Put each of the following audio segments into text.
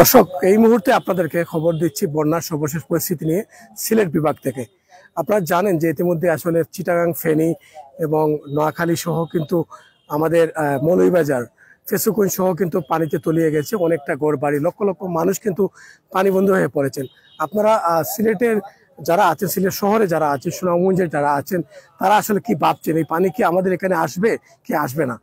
দর্শক এই মুহূর্তে আপনাদেরকে খবর দিচ্ছি বন্যার সর্বশেষ পরিস্থিতি নিয়ে সিলেট বিভাগ থেকে আপনারা জানেন যে ইতিমধ্যে আসলে চিটাগাং ফেনী এবং নোয়াখালী সহ কিন্তু আমাদের মৌলবাজার ফেসুকুন সহ কিন্তু পানিতে তলিয়ে গেছে অনেকটা গড় বাড়ি লক্ষ লক্ষ মানুষ কিন্তু পানিবন্ধ হয়ে পড়েছেন আপনারা সিলেটের যারা আছেন সিলেট শহরে যারা আছেন সুনামগঞ্জের যারা আছেন তারা আসলে কি ভাবছেন এই পানি কি আমাদের এখানে আসবে কি আসবে না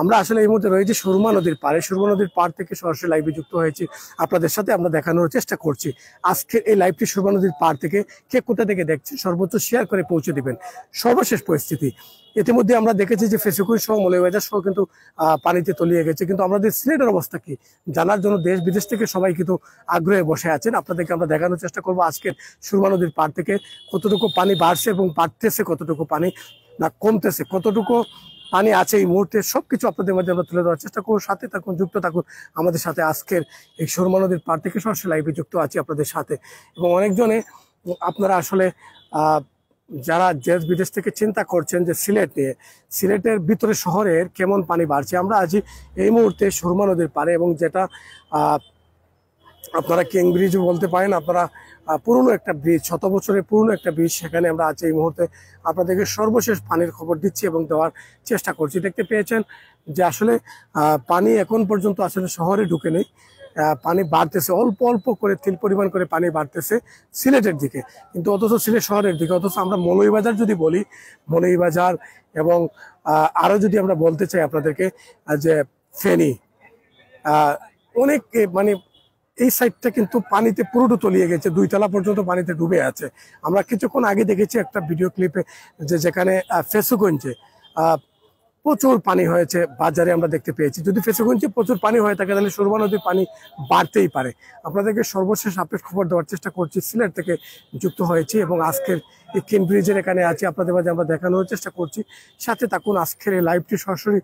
আমরা আসলে এই মুহূর্তে রয়েছি সুরমা নদীর পারে সুরমা নদীর পাড় থেকে সরাসরি লাইভে যুক্ত হয়েছি আপনাদের সাথে আমরা দেখানোর চেষ্টা করছি আজকের এই লাইভটি সুরমা নদীর পার থেকে কে কোথা থেকে দেখছেন সর্বোচ্চ শেয়ার করে পৌঁছে দিবেন সর্বশেষ পরিস্থিতি ইতিমধ্যে আমরা দেখেছি যে ফেসিকুই সহ মলেবাজার সহ কিন্তু পানিতে তলিয়ে গেছে কিন্তু আমাদের সিলেটের অবস্থা কি জানার জন্য দেশ বিদেশ থেকে সবাই কিন্তু আগ্রহে বসে আছেন আপনাদেরকে আমরা দেখানোর চেষ্টা করবো আজকের সুরমা নদীর পাড় থেকে কতটুকু পানি বাড়ছে এবং বাড়তেছে কতটুকু পানি না কমতেছে কতটুকু আমি আছে এই মুহূর্তে সব কিছু আপনাদের মাঝে আমরা তুলে দেওয়ার চেষ্টা করুন সাথে থাকুন যুক্ত থাকুন আমাদের সাথে আজকের এই সুরমা নদীর পার থেকে সরাসরি লাইভে যুক্ত আছি আপনাদের সাথে এবং অনেকজনে আপনারা আসলে যারা দেশ বিদেশ থেকে চিন্তা করছেন যে সিলেট নিয়ে সিলেটের ভিতরে শহরের কেমন পানি বাড়ছে আমরা আজ এই মুহূর্তে সুরমা নদীর পারে এবং যেটা আপনারা কিং বলতে পারেন আপনারা পুরনো একটা ব্রিজ শত বছরের পুরনো একটা ব্রিজ সেখানে আমরা আজ এই মুহূর্তে আপনাদেরকে সর্বশেষ পানির খবর দিচ্ছি এবং দেওয়ার চেষ্টা করছি দেখতে পেয়েছেন যে আসলে পানি এখন পর্যন্ত আসলে শহরে ঢুকে নেই পানি বাড়তেছে অল্প অল্প করে তিন পরিমাণ করে পানি বাড়তেছে সিলেটের দিকে কিন্তু অথচ সিলেট শহরের দিকে অথচ আমরা বাজার যদি বলি মনইবাজার এবং আরও যদি আমরা বলতে চাই আপনাদেরকে যে ফেনি অনেক মানে এই সাইডটা কিন্তু পানিতে পুরোটা তলিয়ে গেছে দুই তলা পর্যন্ত পানিতে ডুবে আছে আমরা কিছুক্ষণ আগে দেখেছি একটা ভিডিও ক্লিপে যে যেখানে ফেসুগঞ্জে প্রচুর পানি হয়েছে বাজারে আমরা দেখতে পেয়েছি যদি ফেসুগঞ্জে প্রচুর পানি হয়ে থাকে তাহলে সুরমা নদীর পানি বাড়তেই পারে আপনাদেরকে সর্বশেষ আপডেট খবর দেওয়ার চেষ্টা করছি সিলেট থেকে যুক্ত হয়েছি এবং আজকের এই কেমব্রিজের এখানে আছি আপনাদের মাঝে আমরা দেখানোর চেষ্টা করছি সাথে থাকুন আজকের এই লাইভটি সরাসরি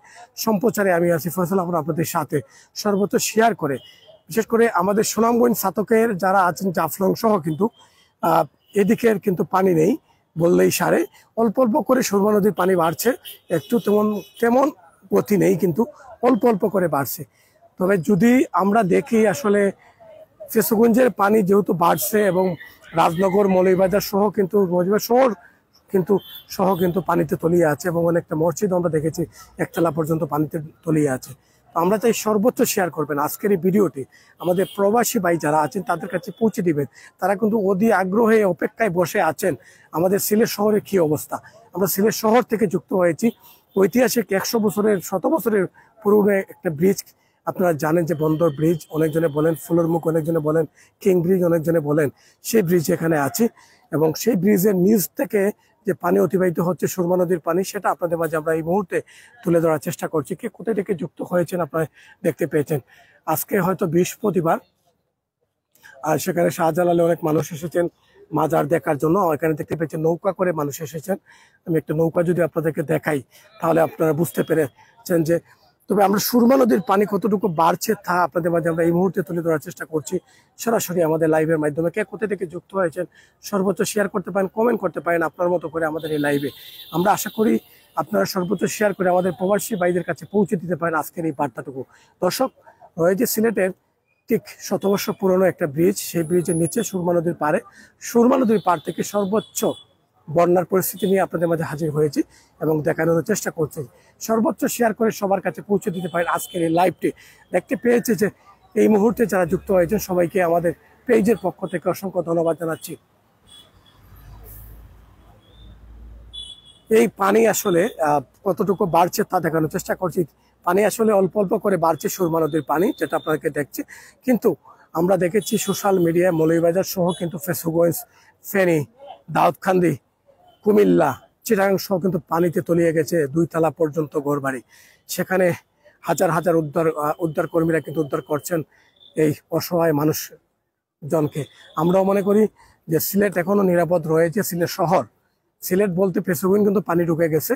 সম্প্রচারে আমি আছি ফসল আপনার আপনাদের সাথে সর্বোচ্চ শেয়ার করে বিশেষ করে আমাদের সুনামগঞ্জ সাতকের যারা আছেন জাফলং সহ কিন্তু এদিকের কিন্তু পানি নেই বললেই সারে অল্প অল্প করে সুরমা নদীর পানি বাড়ছে একটু তেমন তেমন গতি নেই কিন্তু অল্প অল্প করে বাড়ছে তবে যদি আমরা দেখি আসলে শেষগঞ্জের পানি যেহেতু বাড়ছে এবং রাজনগর মৌলিবাজার সহ কিন্তু মৌলবাজার শহর কিন্তু সহ কিন্তু পানিতে তলিয়ে আছে এবং অনেকটা মসজিদ আমরা দেখেছি একতলা পর্যন্ত পানিতে তলিয়ে আছে আমরা চাই সর্বোচ্চ শেয়ার করবেন আজকের এই ভিডিওটি আমাদের প্রবাসী ভাই যারা আছেন তাদের কাছে পৌঁছে দিবেন তারা কিন্তু অধি আগ্রহে অপেক্ষায় বসে আছেন আমাদের সিলেট শহরে কি অবস্থা আমরা সিলেট শহর থেকে যুক্ত হয়েছি ঐতিহাসিক একশো বছরের শত বছরের পুরনো একটা ব্রিজ আপনারা জানেন যে বন্দর ব্রিজ অনেকজনে বলেন মুখ অনেকজনে বলেন কিং ব্রিজ অনেকজনে বলেন সেই ব্রিজ এখানে আছে এবং সেই ব্রিজের নিচ থেকে যে পানি অতিবাহিত হচ্ছে সুরমা নদীর পানি সেটা আপনাদের মাঝে আমরা এই মুহূর্তে তুলে ধরার চেষ্টা করছি কে কোথায় থেকে যুক্ত হয়েছেন আপনারা দেখতে পেয়েছেন আজকে হয়তো বৃহস্পতিবার আর সেখানে শাহজালালে অনেক মানুষ এসেছেন মাজার দেখার জন্য এখানে দেখতে পেয়েছেন নৌকা করে মানুষ এসেছেন আমি একটা নৌকা যদি আপনাদেরকে দেখাই তাহলে আপনারা বুঝতে পেরেছেন যে তবে আমরা সুরমা নদীর পানি কতটুকু বাড়ছে তা আপনাদের মাঝে আমরা এই মুহূর্তে তুলে ধরার চেষ্টা করছি সরাসরি আমাদের লাইভের মাধ্যমে কে কোথা থেকে যুক্ত হয়েছেন সর্বোচ্চ শেয়ার করতে পারেন কমেন্ট করতে পারেন আপনার মতো করে আমাদের এই লাইভে আমরা আশা করি আপনারা সর্বোচ্চ শেয়ার করে আমাদের প্রবাসী ভাইদের কাছে পৌঁছে দিতে পারেন আজকের এই বার্তাটুকু দর্শক রয়েছে সিলেটের ঠিক শতবর্ষ পুরনো একটা ব্রিজ সেই ব্রিজের নিচে সুরমা নদীর পাড়ে সুরমা নদীর পাড় থেকে সর্বোচ্চ বন্যার পরিস্থিতি নিয়ে আপনাদের মাঝে হাজির হয়েছি এবং দেখানোর চেষ্টা করছি সর্বোচ্চ শেয়ার করে সবার কাছে পৌঁছে দিতে পারেন আজকের এই লাইভটি দেখতে পেয়েছে যে এই মুহূর্তে যারা যুক্ত হয়েছে সবাইকে আমাদের পেজের পক্ষ থেকে অসংখ্য ধন্যবাদ জানাচ্ছি এই পানি আসলে কতটুকু বাড়ছে তা দেখানোর চেষ্টা করছি পানি আসলে অল্প অল্প করে বাড়ছে সুরমা নদীর পানি যেটা আপনাদেরকে দেখছে কিন্তু আমরা দেখেছি সোশ্যাল মিডিয়ায় মলিবাজার সহ কিন্তু ফেসুগঞ্জ ফেনী দাউদখান্দি কুমিল্লা চিটাগাং সহ কিন্তু পানিতে তলিয়ে গেছে দুই তালা পর্যন্ত ঘরবাড়ি সেখানে হাজার হাজার উদ্ধার উদ্ধার কর্মীরা কিন্তু উদ্ধার করছেন এই অসহায় মানুষ জনকে আমরাও মনে করি যে সিলেট এখনও নিরাপদ রয়েছে সিলেট শহর সিলেট বলতে পেশুগুন কিন্তু পানি ঢুকে গেছে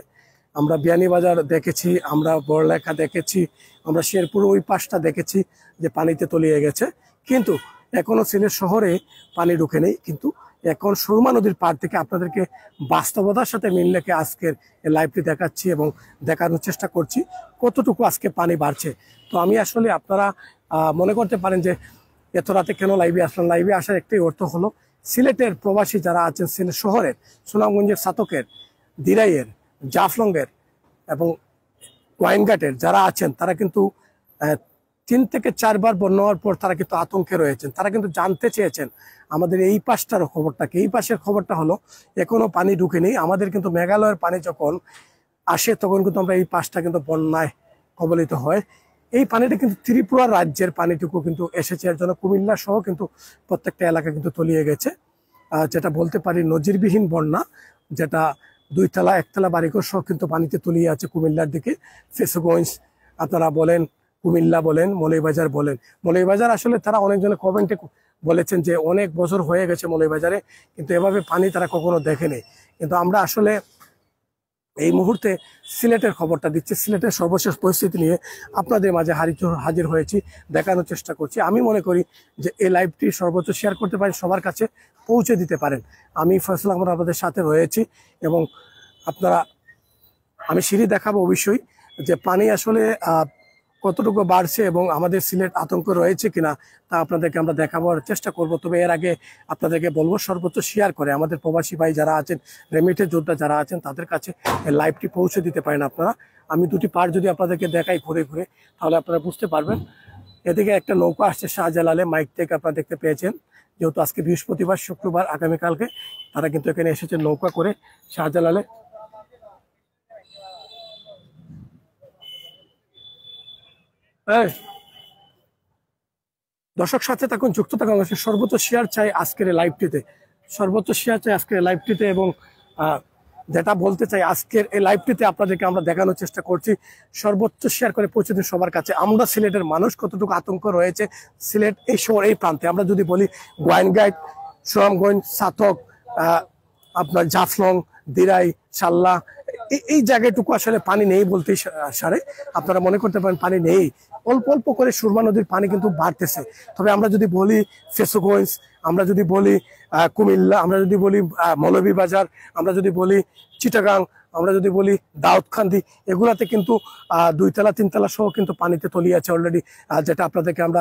আমরা বিয়ানীবাজার দেখেছি আমরা বড়লেখা দেখেছি আমরা শেরপুর ওই পাশটা দেখেছি যে পানিতে তলিয়ে গেছে কিন্তু এখনও সিলেট শহরে পানি ঢুকে নেই কিন্তু এখন সুরমা নদীর পার থেকে আপনাদেরকে বাস্তবতার সাথে মিল রেখে আজকের লাইভটি দেখাচ্ছি এবং দেখানোর চেষ্টা করছি কতটুকু আজকে পানি বাড়ছে তো আমি আসলে আপনারা মনে করতে পারেন যে এত রাতে কেন লাইভে আসলাম লাইভে আসার একটাই অর্থ হলো সিলেটের প্রবাসী যারা আছেন সিলেট শহরের সুনামগঞ্জের সাতকের দিরাইয়ের জাফলংয়ের এবং কোয়াইনঘাটের যারা আছেন তারা কিন্তু তিন থেকে চারবার বন্যা হওয়ার পর তারা কিন্তু আতঙ্কে রয়েছেন তারা কিন্তু জানতে চেয়েছেন আমাদের এই পাশটার খবরটা কি এই পাশের খবরটা হলো এখনো পানি ঢুকেনি আমাদের কিন্তু মেঘালয়ের পানি যখন আসে তখন কিন্তু আমরা এই পাশটা কিন্তু বন্যায় কবলিত হয় এই পানিটা কিন্তু ত্রিপুরা রাজ্যের পানিটুকু কিন্তু এসেছে এর জন্য কুমিল্লা সহ কিন্তু প্রত্যেকটা এলাকা কিন্তু তলিয়ে গেছে যেটা বলতে পারি নজিরবিহীন বন্যা যেটা দুইতলা একতলা বাড়িঘর সহ কিন্তু পানিতে তলিয়ে আছে কুমিল্লার দিকে ফেসুগঞ্জ আপনারা বলেন কুমিল্লা বলেন মলইবাজার বলেন মলইবাজার আসলে তারা অনেকজনে কমেন্টে বলেছেন যে অনেক বছর হয়ে গেছে মলইবাজারে কিন্তু এভাবে পানি তারা কখনো দেখেনি কিন্তু আমরা আসলে এই মুহূর্তে সিলেটের খবরটা দিচ্ছি সিলেটের সর্বশেষ পরিস্থিতি নিয়ে আপনাদের মাঝে হাজির হয়েছি দেখানোর চেষ্টা করছি আমি মনে করি যে এই লাইভটি সর্বোচ্চ শেয়ার করতে পারেন সবার কাছে পৌঁছে দিতে পারেন আমি ফয়সল আহমদ আপনাদের সাথে রয়েছি এবং আপনারা আমি সিঁড়ি দেখাবো অবশ্যই যে পানি আসলে কতটুকু বাড়ছে এবং আমাদের সিলেট আতঙ্ক রয়েছে কিনা তা আপনাদেরকে আমরা দেখাবার চেষ্টা করব তবে এর আগে আপনাদেরকে বলবো সর্বোচ্চ শেয়ার করে আমাদের প্রবাসী ভাই যারা আছেন রেমিটের যোদ্ধা যারা আছেন তাদের কাছে লাইভটি পৌঁছে দিতে পারেন আপনারা আমি দুটি পার যদি আপনাদেরকে দেখাই ঘুরে ঘুরে তাহলে আপনারা বুঝতে পারবেন এদিকে একটা নৌকা আসছে শাহজালালে মাইক থেকে আপনারা দেখতে পেয়েছেন যেহেতু আজকে বৃহস্পতিবার শুক্রবার আগামীকালকে তারা কিন্তু এখানে এসেছে নৌকা করে শাহজালালে দর্শক সাথে তখন যুক্ত থাকা আমাকে সর্বোচ্চ শেয়ার চাই আজকের লাইভটিতে সর্বোচ্চ শেয়ার চাই আজকের লাইভটিতে এবং যেটা বলতে চাই আজকের এই লাইভটিতে আপনাদেরকে আমরা দেখানোর চেষ্টা করছি সর্বোচ্চ শেয়ার করে পৌঁছে দিন সবার কাছে আমরা সিলেটের মানুষ কতটুকু আতঙ্ক রয়েছে সিলেট এই শহর এই প্রান্তে আমরা যদি বলি গোয়েনগাইড সুরামগঞ্জ সাতক আপনার জাফলং দিরাই সাল্লা এই জায়গাটুকু আসলে পানি নেই বলতে সারে আপনারা মনে করতে পারেন পানি নেই অল্প অল্প করে সুরমা নদীর পানি কিন্তু বাড়তেছে তবে আমরা যদি বলি ফেসুগঞ্জ আমরা যদি বলি কুমিল্লা আমরা যদি বলি মৌলভীবাজার আমরা যদি বলি চিটাগাং আমরা যদি বলি দাউদখান্দি এগুলাতে কিন্তু দুইতলা তিনতলা সহ কিন্তু পানিতে তলিয়ে আছে অলরেডি যেটা আপনাদেরকে আমরা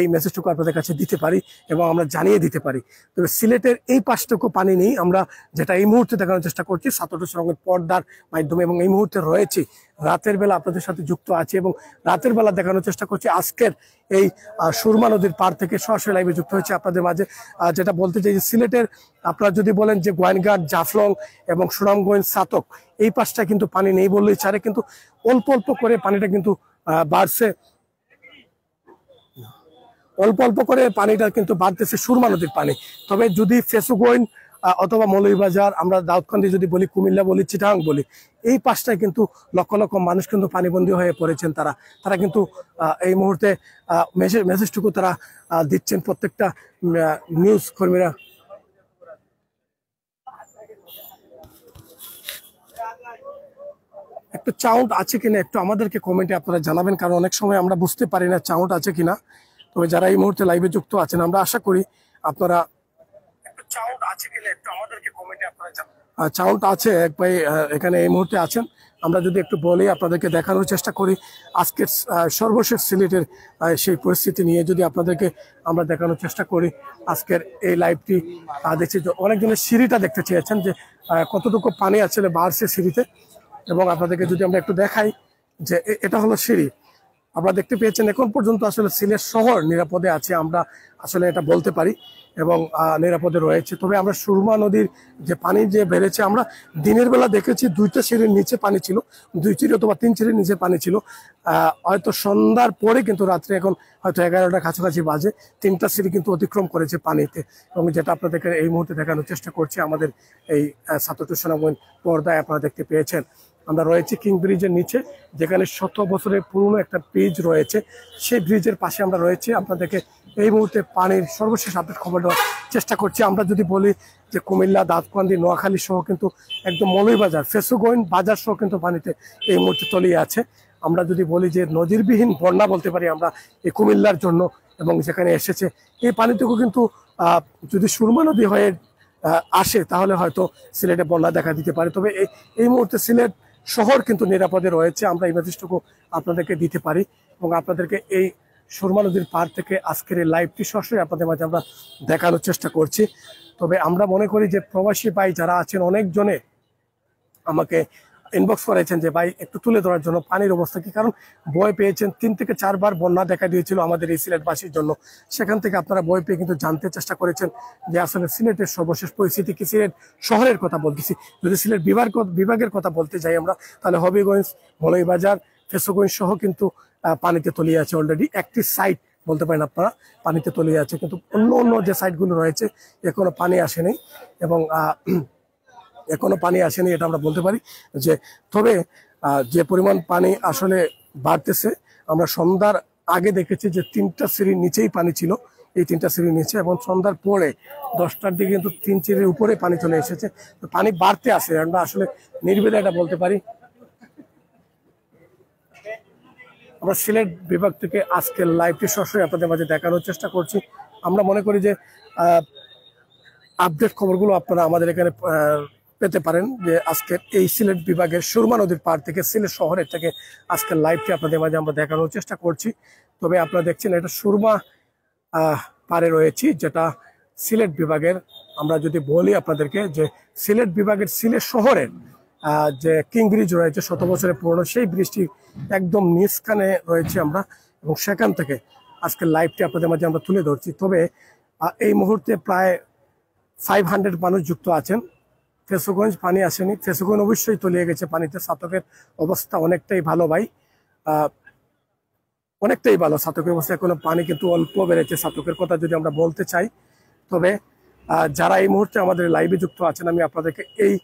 এই মেসেজটুকু আপনাদের কাছে দিতে পারি এবং আমরা জানিয়ে দিতে পারি তবে সিলেটের এই পাশটুকু পানি নেই আমরা যেটা এই মুহূর্তে দেখানোর চেষ্টা করছি সাতটু সঙ্গে পর্দার মাধ্যমে এবং এই মুহূর্তে রয়েছে রাতের বেলা আপনাদের সাথে যুক্ত আছে এবং রাতের বেলা দেখানোর চেষ্টা করছি আজকের এই সুরমা নদীর পার থেকে সরাসরি লাইভে যুক্ত হয়েছে আপনাদের মাঝে যেটা বলতে চাই যে সিলেটের আপনারা যদি বলেন যে গোয়েনঘাট জাফলং এবং সুনামগঞ্জ সাতক এই পাশটা কিন্তু পানি নেই বললেই ছাড়ে কিন্তু অল্প অল্প করে পানিটা কিন্তু বাড়ছে অল্প অল্প করে পানিটা কিন্তু বাড়তেছে সুরমা নদীর পানি তবে যদি ফেসুগোয়েন অথবা মৌলভীবাজার আমরা দাউদকান্দি যদি বলি কুমিল্লা বলি চিটাং বলি এই পাশটায় কিন্তু লক্ষ লক্ষ মানুষ কিন্তু পানিবন্দী হয়ে পড়েছেন তারা তারা কিন্তু এই মুহূর্তে মেসেজ মেসেজটুকু তারা দিচ্ছেন প্রত্যেকটা নিউজ কর্মীরা একটু চাউন্ড আছে কিনা একটু আমাদেরকে কমেন্টে আপনারা জানাবেন কারণ অনেক সময় আমরা বুঝতে পারি না চাউন্ড আছে কিনা তবে যারা এই মুহূর্তে লাইভে যুক্ত আছেন আমরা আশা করি আপনারা চাউট আছে একটু আমাদেরকে আছে এক ভাই এখানে এই মুহূর্তে আছেন আমরা যদি একটু বলি আপনাদেরকে দেখানোর চেষ্টা করি আজকের সর্বশেষ সিলেটের সেই পরিস্থিতি নিয়ে যদি আপনাদেরকে আমরা দেখানোর চেষ্টা করি আজকের এই লাইভটি দেখছি যে অনেকজনের সিঁড়িটা দেখতে চেয়েছেন যে কতটুকু পানি আসলে বাড়ছে সিঁড়িতে এবং আপনাদেরকে যদি আমরা একটু দেখাই যে এটা হলো সিঁড়ি আপনারা দেখতে পেয়েছেন এখন পর্যন্ত আসলে সিলেট শহর নিরাপদে আছে আমরা আসলে এটা বলতে পারি এবং নিরাপদে রয়েছে তবে আমরা সুরমা নদীর যে পানি যে বেড়েছে আমরা দিনের বেলা দেখেছি দুইটা সিঁড়ির নিচে পানি ছিল দুই সিঁড়ি অথবা তিন সিঁড়ির নিচে পানি ছিল হয়তো সন্ধ্যার পরে কিন্তু রাত্রে এখন হয়তো এগারোটা কাছাকাছি বাজে তিনটা সিঁড়ি কিন্তু অতিক্রম করেছে পানিতে এবং যেটা আপনাদেরকে এই মুহূর্তে দেখানোর চেষ্টা করছি আমাদের এই ছাত্র টিউশন পর্দায় আপনারা দেখতে পেয়েছেন আমরা রয়েছি কিং ব্রিজের নিচে যেখানে শত বছরের পুরনো একটা ব্রিজ রয়েছে সেই ব্রিজের পাশে আমরা রয়েছি আপনাদেরকে এই মুহূর্তে পানির সর্বশেষ আপডেট খবর দেওয়ার চেষ্টা করছি আমরা যদি বলি যে কুমিল্লা দাঁতকান্দি নোয়াখালী সহ কিন্তু একদম মলইবাজার ফেসুগোইন বাজার সহ কিন্তু পানিতে এই মুহূর্তে তলিয়ে আছে আমরা যদি বলি যে নজিরবিহীন বন্যা বলতে পারি আমরা এই কুমিল্লার জন্য এবং যেখানে এসেছে এই পানিটুকু কিন্তু যদি সুরমা নদী হয়ে আসে তাহলে হয়তো সিলেটে বন্যা দেখা দিতে পারে তবে এই মুহূর্তে সিলেট শহর কিন্তু নিরাপদে রয়েছে আমরা এই মেসেজটুকু আপনাদেরকে দিতে পারি এবং আপনাদেরকে এই সুরমা নদীর পার থেকে আজকের এই লাইভটি সরাসরি আপনাদের মাঝে আমরা দেখানোর চেষ্টা করছি তবে আমরা মনে করি যে প্রবাসী ভাই যারা আছেন অনেকজনে আমাকে ইনবক্স করেছেন যে ভাই একটু তুলে ধরার জন্য পানির অবস্থা কি কারণ বয় পেয়েছেন তিন থেকে চারবার বন্যা দেখা দিয়েছিল আমাদের এই সিলেটবাসীর জন্য সেখান থেকে আপনারা বয় পেয়ে কিন্তু জানতে চেষ্টা করেছেন যে আসলে সিলেটের সর্বশেষ পরিস্থিতি কি সিলেট শহরের কথা বলতেছি যদি সিলেট বিভাগ বিভাগের কথা বলতে যাই আমরা তাহলে হবিগঞ্জ বাজার ফেসগঞ্জ সহ কিন্তু পানিতে তলিয়ে আছে অলরেডি একটি সাইট বলতে পারেন আপনারা পানিতে তলিয়ে আছে কিন্তু অন্য অন্য যে সাইটগুলো রয়েছে এখনো পানি আসেনি এবং এখনো পানি আসেনি এটা আমরা বলতে পারি যে তবে যে পরিমাণ পানি আসলে বাড়তেছে আমরা সন্ধ্যার আগে দেখেছি যে তিনটা সিঁড়ির নিচেই পানি ছিল এই তিনটা সিঁড়ির নিচে এবং সন্ধ্যার পরে দশটার দিকে কিন্তু তিন সিঁড়ির উপরে পানি চলে এসেছে তো পানি বাড়তে আসে আমরা আসলে নির্বিধে এটা বলতে পারি আমরা সিলেট বিভাগ থেকে আজকের লাইভটি সরাসরি আপনাদের মাঝে দেখানোর চেষ্টা করছি আমরা মনে করি যে আপডেট খবরগুলো আপনারা আমাদের এখানে পেতে পারেন যে আজকের এই সিলেট বিভাগের সুরমা নদীর পাড় থেকে সিলেট শহরের থেকে আজকের লাইভটি আপনাদের মাঝে আমরা দেখানোর চেষ্টা করছি তবে আপনারা দেখছেন এটা সুরমা পারে রয়েছি যেটা সিলেট বিভাগের আমরা যদি বলি আপনাদেরকে যে সিলেট বিভাগের সিলেট শহরের যে কিং ব্রিজ রয়েছে শত বছরের পুরনো সেই ব্রিজটি একদম নিষ্কানে রয়েছে আমরা এবং সেখান থেকে আজকের লাইভটি আপনাদের মাঝে আমরা তুলে ধরছি তবে এই মুহূর্তে প্রায় ফাইভ হান্ড্রেড মানুষ যুক্ত আছেন ফেসুগঞ্জ পানি আসেনি ফেসুগঞ্জ অবশ্যই তলিয়ে গেছে পানিতে সাতকের অবস্থা অনেকটাই ভালো ভাই অনেকটাই ভালো সাতকের অবস্থা এখনো পানি কিন্তু অল্প বেড়েছে সাতকের কথা যদি আমরা বলতে চাই তবে যারা এই মুহূর্তে আমাদের লাইভে যুক্ত আছেন আমি আপনাদেরকে এই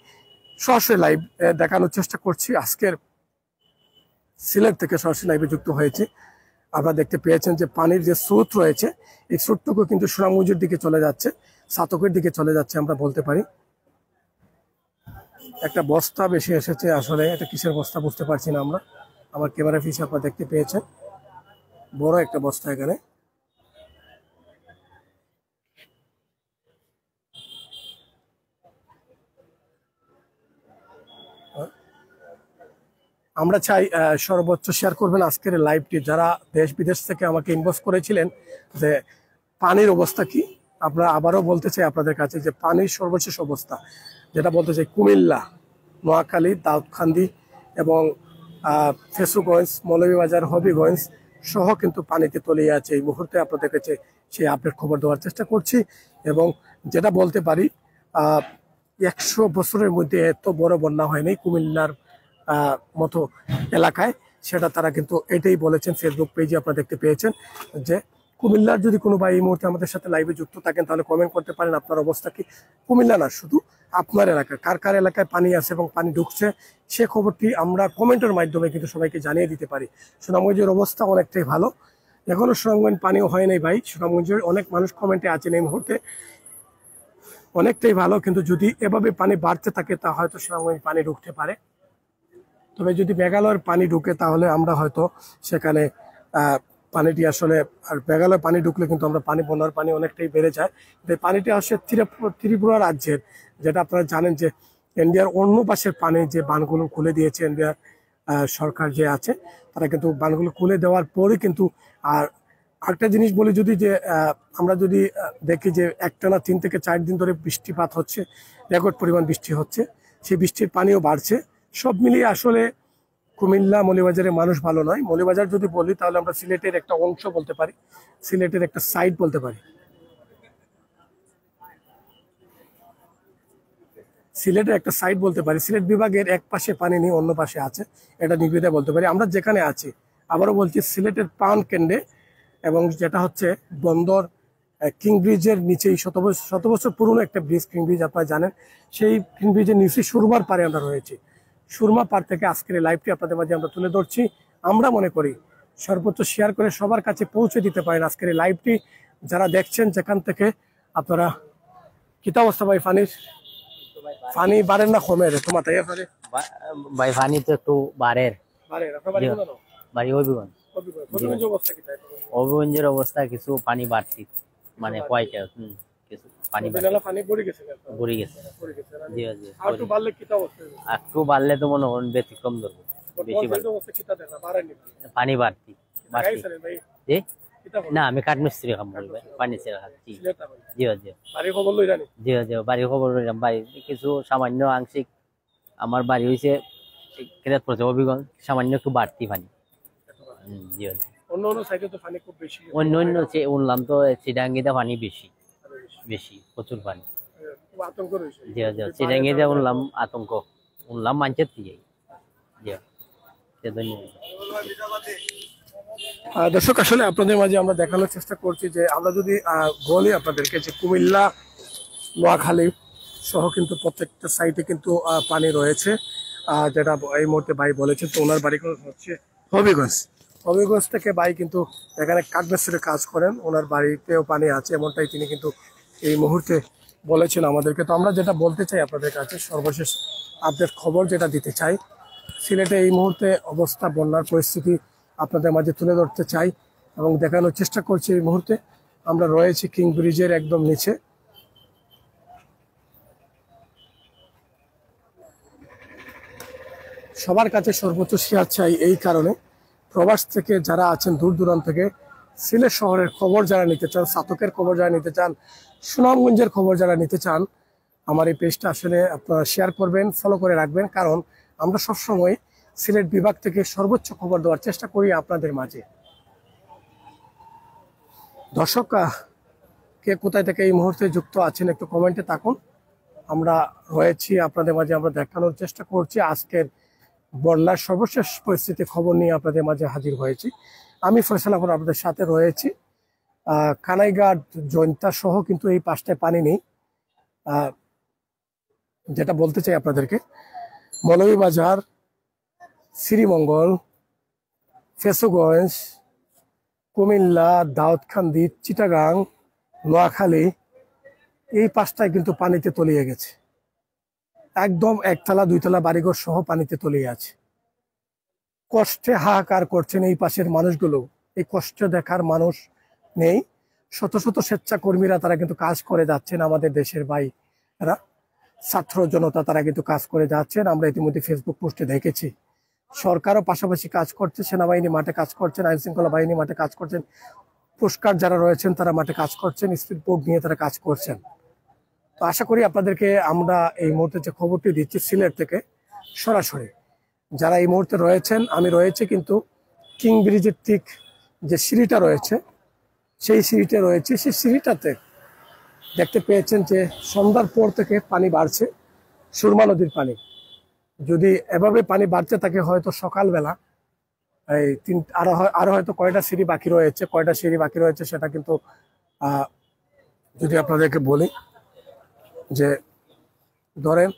সরাসরি লাইভ দেখানোর চেষ্টা করছি আজকের সিলেট থেকে সরাসরি লাইভে যুক্ত হয়েছে আপনারা দেখতে পেয়েছেন যে পানির যে স্রোত রয়েছে এই স্রোতটুকু কিন্তু সুনামগঞ্জের দিকে চলে যাচ্ছে সাতকের দিকে চলে যাচ্ছে আমরা বলতে পারি একটা বস্তা বেশি এসেছে আসলে এটা কিসের বস্তা বুঝতে পারছি না আমরা আমার ক্যামেরা ফিস আপনার দেখতে পেয়েছেন বড় একটা বস্তা এখানে আমরা চাই সর্বোচ্চ শেয়ার করবেন আজকের লাইভটি যারা দেশ বিদেশ থেকে আমাকে ইনভলভ করেছিলেন যে পানির অবস্থা কি আপনারা আবারও বলতে চাই আপনাদের কাছে যে পানির সর্বশেষ অবস্থা যেটা বলতে চাই কুমিল্লা নোয়াখালী দাউদখান্দি এবং ফেসুগঞ্জ মৌলভীবাজার হবিগঞ্জ সহ কিন্তু পানিতে তলিয়ে আছে এই মুহূর্তে আপনাদের কাছে সেই আপডেট খবর দেওয়ার চেষ্টা করছি এবং যেটা বলতে পারি একশো বছরের মধ্যে এত বড় বন্যা হয়নি কুমিল্লার মতো এলাকায় সেটা তারা কিন্তু এটাই বলেছেন ফেসবুক পেজে আপনারা দেখতে পেয়েছেন যে কুমিল্লার যদি কোনো ভাই এই মুহূর্তে আমাদের সাথে লাইভে যুক্ত থাকেন তাহলে কমেন্ট করতে পারেন আপনার অবস্থা কি কুমিল্লা না শুধু আপনার এলাকায় কার কার এলাকায় পানি আছে এবং পানি ঢুকছে সে খবরটি আমরা কমেন্টের মাধ্যমে কিন্তু সবাইকে জানিয়ে দিতে পারি সুনামগঞ্জের অবস্থা অনেকটাই ভালো এখনও সুনামগঞ্জ পানিও হয় নাই ভাই সুনামগঞ্জের অনেক মানুষ কমেন্টে আছেন এই মুহূর্তে অনেকটাই ভালো কিন্তু যদি এভাবে পানি বাড়তে থাকে তা হয়তো সুনামগঞ্জ পানি ঢুকতে পারে তবে যদি মেঘালয়ের পানি ঢুকে তাহলে আমরা হয়তো সেখানে পানিটি আসলে আর মেঘালয় পানি ঢুকলে কিন্তু আমরা পানি বন্যার পানি অনেকটাই বেড়ে যায় তাই পানিটি আসে ত্রিপুরা রাজ্যের যেটা আপনারা জানেন যে ইন্ডিয়ার অন্য পাশের পানি যে বানগুলো খুলে দিয়েছে ইন্ডিয়ার সরকার যে আছে তারা কিন্তু বানগুলো খুলে দেওয়ার পরে কিন্তু আর আরেকটা জিনিস বলি যদি যে আমরা যদি দেখি যে একটানা তিন থেকে চার দিন ধরে বৃষ্টিপাত হচ্ছে রেকর্ড পরিমাণ বৃষ্টি হচ্ছে সেই বৃষ্টির পানিও বাড়ছে সব মিলিয়ে আসলে কুমিল্লা মলিবাজারের মানুষ ভালো নয় মলিবাজার যদি বলি তাহলে আমরা সিলেটের একটা অংশ বলতে পারি সিলেটের একটা সাইড বলতে পারি সিলেটের একটা সাইড বলতে পারি সিলেট বিভাগের এক পাশে পানি নিয়ে অন্য পাশে আছে এটা নিবেদা বলতে পারি আমরা যেখানে আছি আবারও বলছি সিলেটের পান কেন্দ্রে এবং যেটা হচ্ছে বন্দর কিং ব্রিজের নিচেই শত বছর পুরনো একটা ব্রিজ কিং ব্রিজ আপনারা জানেন সেই কিং ব্রিজের নিচে শুরুবার পারে আমরা রয়েছি সুরমা পার থেকে আজকের এই লাইভটি আপনাদের মাঝে আমরা তুলে ধরছি আমরা মনে করি সর্বোচ্চ শেয়ার করে সবার কাছে পৌঁছে দিতে পারেন আজকের এই লাইভটি যারা দেখছেন যেখান থেকে আপনারা কিতা অবস্থা ভাই ফানির ফানি বাড়েন না কমের তোমার তাই ভাই ফানি তো একটু বাড়ের বাড়ি অভিগঞ্জ অভিগঞ্জের অবস্থা কিছু পানি বাড়তি মানে কয়টা পানি পানি গেছে জি জি একটু বাড়লে তো মনে হন ব্যতিক্রম ধরবো বেশি পানি বাড়তি বাড়তি জি না আমি কাঠ কাম করি পানি খাচ্ছি জি জি জি বাড়ির খবর লইলাম বাড়ি কিছু সামান্য আংশিক আমার বাড়ি হইছে কেদার সামান্য একটু বাড়তি পানি জি অন্য অন্য অন্য সাইডে অন্য অন্য উনলাম তো চিডাঙ্গিতে পানি বেশি বেশি প্রচুর পানি জি চিরাঙ্গে যা উনলাম আতঙ্ক উনলাম মাঞ্চের দিয়ে জি দর্শক আসলে আপনাদের মাঝে আমরা দেখানোর চেষ্টা করছি যে আমরা যদি বলি আপনাদেরকে যে কুমিল্লা নোয়াখালী সহ কিন্তু প্রত্যেকটা সাইডে কিন্তু পানি রয়েছে যেটা এই মুহূর্তে ভাই বলেছেন তো ওনার বাড়ি হচ্ছে হবিগঞ্জ হবিগঞ্জ থেকে ভাই কিন্তু এখানে কাঠবেসের কাজ করেন ওনার বাড়িতেও পানি আছে এমনটাই তিনি কিন্তু এই মুহূর্তে বলেছিল আমাদেরকে তো আমরা যেটা বলতে চাই আপনাদের কাছে সর্বশেষ আপডেট খবর যেটা দিতে চাই সিলেটে এই মুহূর্তে অবস্থা বন্যার পরিস্থিতি আপনাদের মাঝে তুলে ধরতে চাই এবং দেখানোর চেষ্টা করছি এই মুহূর্তে আমরা রয়েছি কিং ব্রিজের একদম নিচে সবার কাছে সর্বোচ্চ শেয়ার চাই এই কারণে প্রবাস থেকে যারা আছেন দূর দূরান্ত থেকে সিলেট শহরের খবর যারা নিতে চান সাতকের খবর যারা নিতে চান সুনামগঞ্জের খবর যারা নিতে চান আমার এই পেজটা আসলে আপনারা শেয়ার করবেন ফলো করে রাখবেন কারণ আমরা সবসময় সিলেট বিভাগ থেকে সর্বোচ্চ খবর দেওয়ার চেষ্টা করি আপনাদের মাঝে দর্শক কে কোথায় থেকে এই মুহূর্তে যুক্ত আছেন একটু কমেন্টে থাকুন আমরা রয়েছি আপনাদের মাঝে আমরা দেখানোর চেষ্টা করছি আজকের বন্যার সর্বশেষ পরিস্থিতি খবর নিয়ে আপনাদের মাঝে হাজির হয়েছি আমি ফয়সাল আপনাদের সাথে রয়েছি কানাইঘাট জৈন্তা সহ কিন্তু এই পাশটায় পানি নেই যেটা বলতে চাই আপনাদেরকে বাজার শ্রীমঙ্গল ফেসুগঞ্জ কুমিল্লা দাউদখান্দি চিটাগাং নোয়াখালী এই পাশটায় কিন্তু পানিতে তলিয়ে গেছে একদম একতলা দুইতলা বাড়িঘর সহ পানিতে তলিয়ে আছে কষ্টে হাহাকার করছেন এই পাশের মানুষগুলো এই কষ্ট দেখার মানুষ নেই শত শত স্বেচ্ছাকর্মীরা তারা কিন্তু কাজ করে যাচ্ছেন আমাদের দেশের বাই তারা ছাত্র জনতা তারা কিন্তু কাজ করে যাচ্ছেন আমরা ইতিমধ্যে ফেসবুক পোস্টে দেখেছি সরকারও পাশাপাশি কাজ করছে সেনাবাহিনী মাঠে কাজ করছেন আইন শৃঙ্খলা বাহিনী মাঠে কাজ করছেন পুরস্কার যারা রয়েছেন তারা মাঠে কাজ করছেন স্পিড বোর্ড নিয়ে তারা কাজ করছেন তো আশা করি আপনাদেরকে আমরা এই মুহূর্তে যে খবরটি দিচ্ছি সিলেট থেকে সরাসরি যারা এই মুহূর্তে রয়েছেন আমি রয়েছে কিন্তু কিং ব্রিজের ঠিক যে সিঁড়িটা রয়েছে সেই সিঁড়িটা রয়েছে সেই সিঁড়িটাতে দেখতে পেয়েছেন যে সন্ধ্যার পর থেকে পানি বাড়ছে সুরমা নদীর পানি যদি এভাবে পানি বাড়তে থাকে হয়তো সকালবেলা এই তিন আরো আরো হয়তো কয়টা সিঁড়ি বাকি রয়েছে কয়টা সিঁড়ি বাকি রয়েছে সেটা কিন্তু যদি আপনাদেরকে বলি যে ধরেন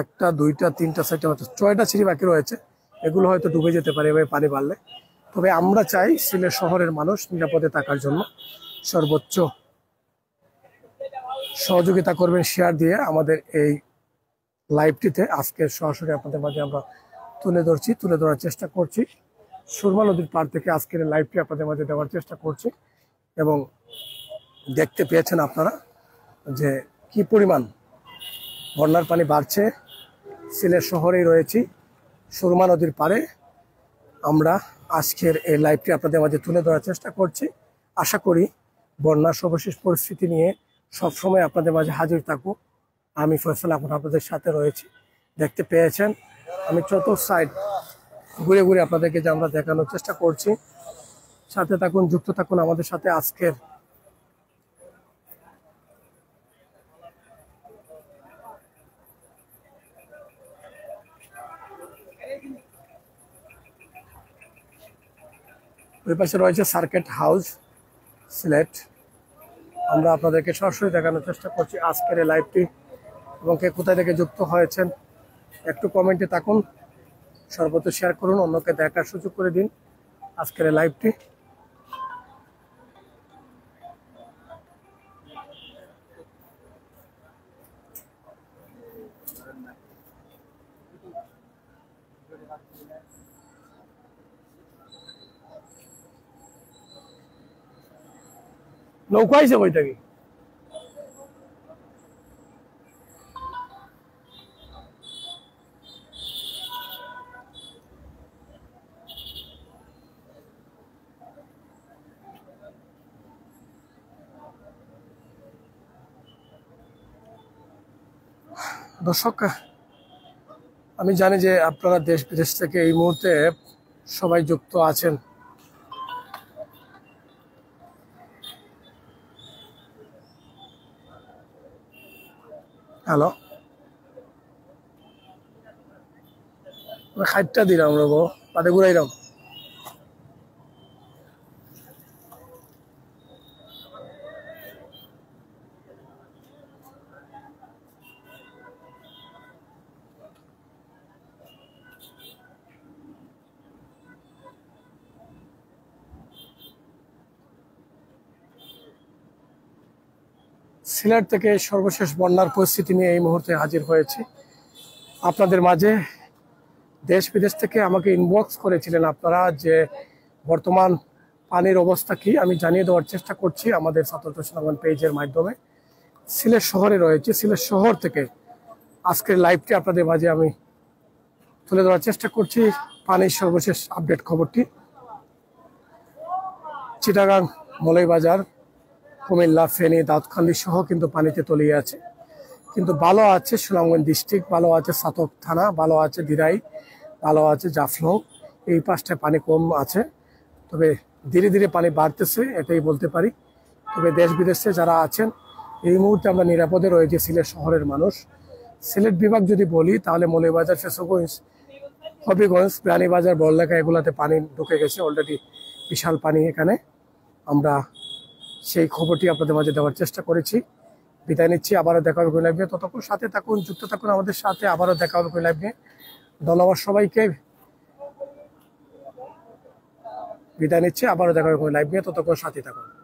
একটা দুইটা তিনটা চারটা ছয়টা সিঁড়ি বাকি রয়েছে এগুলো হয়তো ডুবে যেতে পারে এভাবে পানি বাড়লে তবে আমরা চাই সিলেট শহরের মানুষ নিরাপদে থাকার জন্য সর্বোচ্চ সহযোগিতা করবেন শেয়ার দিয়ে আমাদের এই লাইভটিতে আজকে সরাসরি আপনাদের মাঝে আমরা তুলে ধরছি তুলে ধরার চেষ্টা করছি সুরমা নদীর পার থেকে আজকের লাইভটি আপনাদের মাঝে দেওয়ার চেষ্টা করছি এবং দেখতে পেয়েছেন আপনারা যে কি পরিমাণ বন্যার পানি বাড়ছে সিলেট শহরেই রয়েছি সুরমা নদীর পারে আমরা আজকের এই লাইভটি আপনাদের মাঝে তুলে ধরার চেষ্টা করছি আশা করি বন্যার সর্বশেষ পরিস্থিতি নিয়ে সব সময় আপনাদের মাঝে হাজির থাকুক আমি ফয়সল এখন আপনাদের সাথে রয়েছি দেখতে পেয়েছেন আমি চতুর্থ সাইড ঘুরে ঘুরে আপনাদেরকে যে আমরা দেখানোর চেষ্টা করছি সাথে থাকুন যুক্ত থাকুন আমাদের সাথে আজকের ওই পাশে রয়েছে সার্কেট হাউস সিলেট আমরা আপনাদেরকে সরাসরি দেখানোর চেষ্টা করছি আজকের এই লাইভটি এবং কে কোথায় থেকে যুক্ত হয়েছেন একটু কমেন্টে থাকুন সর্বত্র শেয়ার করুন অন্যকে দেখার সুযোগ করে দিন আজকের এই লাইভটি নৌকা আইছে কই থাকি দর্শক আমি জানি যে আপনারা দেশ বিদেশ থেকে এই মুহূর্তে সবাই যুক্ত আছেন হ্যালো খাইটটা দিলাম রব ঘুরাই ঘুরাইলাম সিলেট থেকে সর্বশেষ বন্যার পরিস্থিতি নিয়ে এই মুহূর্তে হাজির হয়েছি আপনাদের মাঝে দেশ বিদেশ থেকে আমাকে ইনবক্স করেছিলেন আপনারা যে বর্তমান পানির অবস্থা কি আমি জানিয়ে দেওয়ার চেষ্টা করছি আমাদের সতর্ক সুনামন পেজের মাধ্যমে সিলেট শহরে রয়েছে সিলেট শহর থেকে আজকের লাইভটি আপনাদের মাঝে আমি তুলে ধরার চেষ্টা করছি পানির সর্বশেষ আপডেট খবরটি চিটাগাং বাজার কুমিল্লা ফেনি দাঁতখালি সহ কিন্তু পানিতে তলিয়ে আছে কিন্তু ভালো আছে সুনামগঞ্জ ডিস্ট্রিক্ট ভালো আছে সাতক থানা ভালো আছে দিরাই ভালো আছে জাফলং এই পাশটায় পানি কম আছে তবে ধীরে ধীরে পানি বাড়তেছে এটাই বলতে পারি তবে দেশ বিদেশে যারা আছেন এই মুহূর্তে আমরা নিরাপদে রয়েছে সিলেট শহরের মানুষ সিলেট বিভাগ যদি বলি তাহলে মৌলিবাজার শেষগঞ্জ হবিগঞ্জ প্রাণীবাজার বড়লেখা এগুলাতে পানি ঢুকে গেছে অলরেডি বিশাল পানি এখানে আমরা সেই খবরটি আপনাদের মাঝে দেওয়ার চেষ্টা করেছি বিদায় নিচ্ছি আবারও দেখা হবে লাইভ নিয়ে ততক্ষণ সাথে থাকুন যুক্ত থাকুন আমাদের সাথে আবারও দেখা হবে লাইভ নিয়ে ধন্যবাদ সবাইকে বিদায় নিচ্ছি আবারও দেখা হবে লাইভ নিয়ে ততক্ষণ সাথে থাকুন